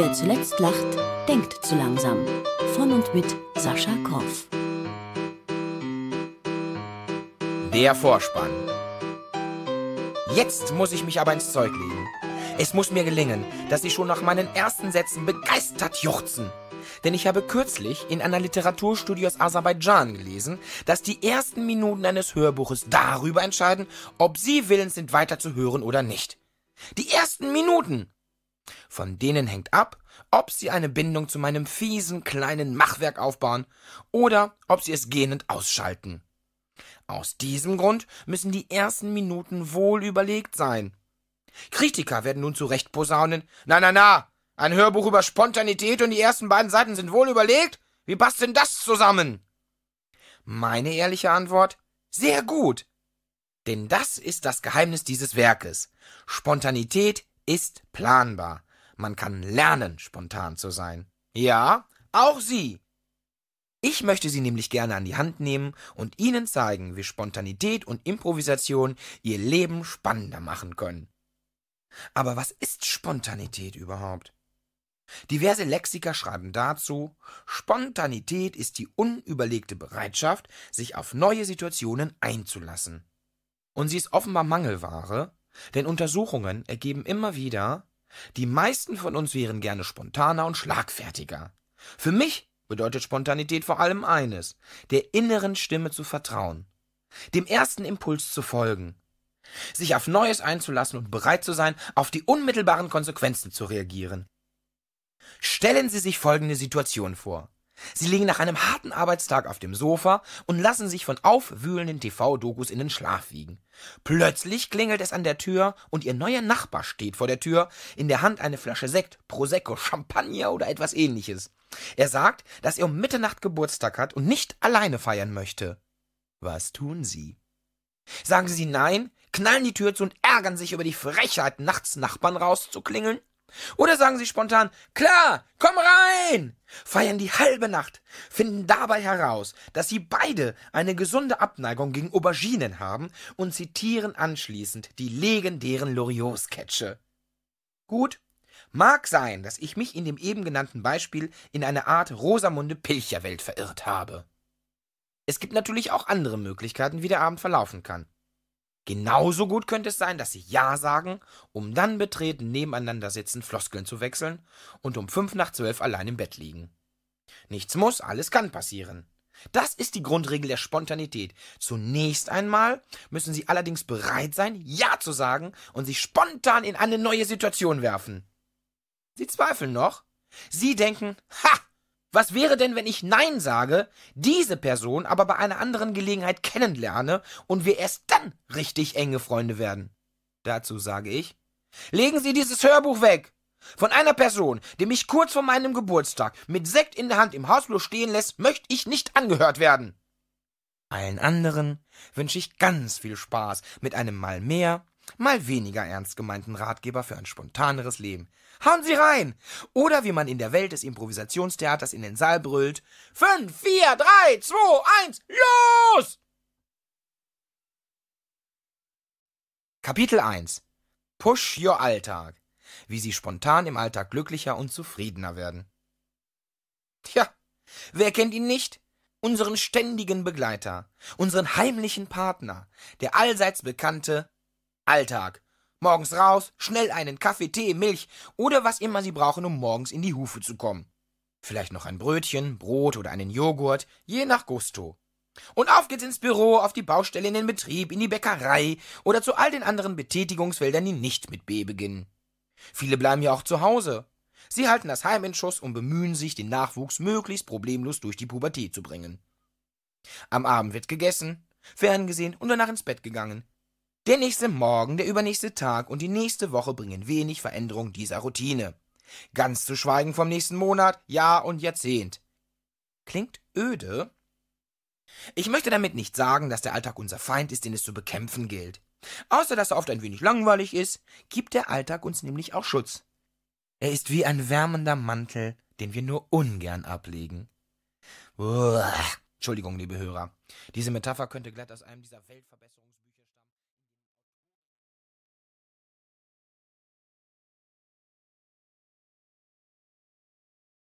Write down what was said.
Wer zuletzt lacht, denkt zu langsam. Von und mit Sascha Korf. Der Vorspann. Jetzt muss ich mich aber ins Zeug legen. Es muss mir gelingen, dass sie schon nach meinen ersten Sätzen begeistert juchzen. Denn ich habe kürzlich in einer Literaturstudie aus Aserbaidschan gelesen, dass die ersten Minuten eines Hörbuches darüber entscheiden, ob sie willens sind, weiterzuhören oder nicht. Die ersten Minuten! Von denen hängt ab, ob sie eine Bindung zu meinem fiesen kleinen Machwerk aufbauen oder ob sie es gähnend ausschalten. Aus diesem Grund müssen die ersten Minuten wohl überlegt sein. Kritiker werden nun zu Recht posaunen. Na, na, na! Ein Hörbuch über Spontanität und die ersten beiden Seiten sind wohl überlegt? Wie passt denn das zusammen? Meine ehrliche Antwort? Sehr gut! Denn das ist das Geheimnis dieses Werkes. Spontanität, ist planbar. Man kann lernen, spontan zu sein. Ja, auch Sie. Ich möchte Sie nämlich gerne an die Hand nehmen und Ihnen zeigen, wie Spontanität und Improvisation Ihr Leben spannender machen können. Aber was ist Spontanität überhaupt? Diverse Lexiker schreiben dazu, Spontanität ist die unüberlegte Bereitschaft, sich auf neue Situationen einzulassen. Und sie ist offenbar Mangelware, denn Untersuchungen ergeben immer wieder, die meisten von uns wären gerne spontaner und schlagfertiger. Für mich bedeutet Spontanität vor allem eines, der inneren Stimme zu vertrauen, dem ersten Impuls zu folgen, sich auf Neues einzulassen und bereit zu sein, auf die unmittelbaren Konsequenzen zu reagieren. Stellen Sie sich folgende Situation vor. Sie liegen nach einem harten Arbeitstag auf dem Sofa und lassen sich von aufwühlenden TV-Dokus in den Schlaf wiegen. Plötzlich klingelt es an der Tür und ihr neuer Nachbar steht vor der Tür, in der Hand eine Flasche Sekt, Prosecco, Champagner oder etwas ähnliches. Er sagt, dass er um Mitternacht Geburtstag hat und nicht alleine feiern möchte. Was tun Sie? Sagen Sie nein, knallen die Tür zu und ärgern sich über die Frechheit, nachts Nachbarn rauszuklingeln? Oder sagen sie spontan, klar, komm rein! Feiern die halbe Nacht, finden dabei heraus, dass sie beide eine gesunde Abneigung gegen Auberginen haben und zitieren anschließend die legendären Loriot-Sketche. Gut, mag sein, dass ich mich in dem eben genannten Beispiel in eine Art Rosamunde pilcher welt verirrt habe. Es gibt natürlich auch andere Möglichkeiten, wie der Abend verlaufen kann. Genauso gut könnte es sein, dass sie Ja sagen, um dann betreten nebeneinander sitzen, Floskeln zu wechseln und um fünf nach zwölf allein im Bett liegen. Nichts muss, alles kann passieren. Das ist die Grundregel der Spontanität. Zunächst einmal müssen Sie allerdings bereit sein, Ja zu sagen und sich spontan in eine neue Situation werfen. Sie zweifeln noch? Sie denken, ha, was wäre denn, wenn ich Nein sage, diese Person aber bei einer anderen Gelegenheit kennenlerne und wir erst dann richtig enge Freunde werden? Dazu sage ich, legen Sie dieses Hörbuch weg! Von einer Person, die mich kurz vor meinem Geburtstag mit Sekt in der Hand im Hausflur stehen lässt, möchte ich nicht angehört werden. Allen anderen wünsche ich ganz viel Spaß mit einem Mal mehr mal weniger ernst gemeinten Ratgeber für ein spontaneres Leben. Hauen Sie rein! Oder wie man in der Welt des Improvisationstheaters in den Saal brüllt: 5, 4, 3, 2, 1, los! Kapitel 1 Push Your Alltag. Wie Sie spontan im Alltag glücklicher und zufriedener werden. Tja, wer kennt ihn nicht? unseren ständigen Begleiter, unseren heimlichen Partner, der allseits bekannte Alltag. Morgens raus, schnell einen Kaffee, Tee, Milch oder was immer Sie brauchen, um morgens in die Hufe zu kommen. Vielleicht noch ein Brötchen, Brot oder einen Joghurt, je nach Gusto. Und auf geht's ins Büro, auf die Baustelle, in den Betrieb, in die Bäckerei oder zu all den anderen Betätigungsfeldern, die nicht mit B beginnen. Viele bleiben ja auch zu Hause. Sie halten das Heim in Schuss und bemühen sich, den Nachwuchs möglichst problemlos durch die Pubertät zu bringen. Am Abend wird gegessen, ferngesehen und danach ins Bett gegangen. Der nächste Morgen, der übernächste Tag und die nächste Woche bringen wenig Veränderung dieser Routine. Ganz zu schweigen vom nächsten Monat, Jahr und Jahrzehnt. Klingt öde? Ich möchte damit nicht sagen, dass der Alltag unser Feind ist, den es zu bekämpfen gilt. Außer dass er oft ein wenig langweilig ist, gibt der Alltag uns nämlich auch Schutz. Er ist wie ein wärmender Mantel, den wir nur ungern ablegen. Uah. Entschuldigung, liebe Hörer. Diese Metapher könnte glatt aus einem dieser Weltverbesserungs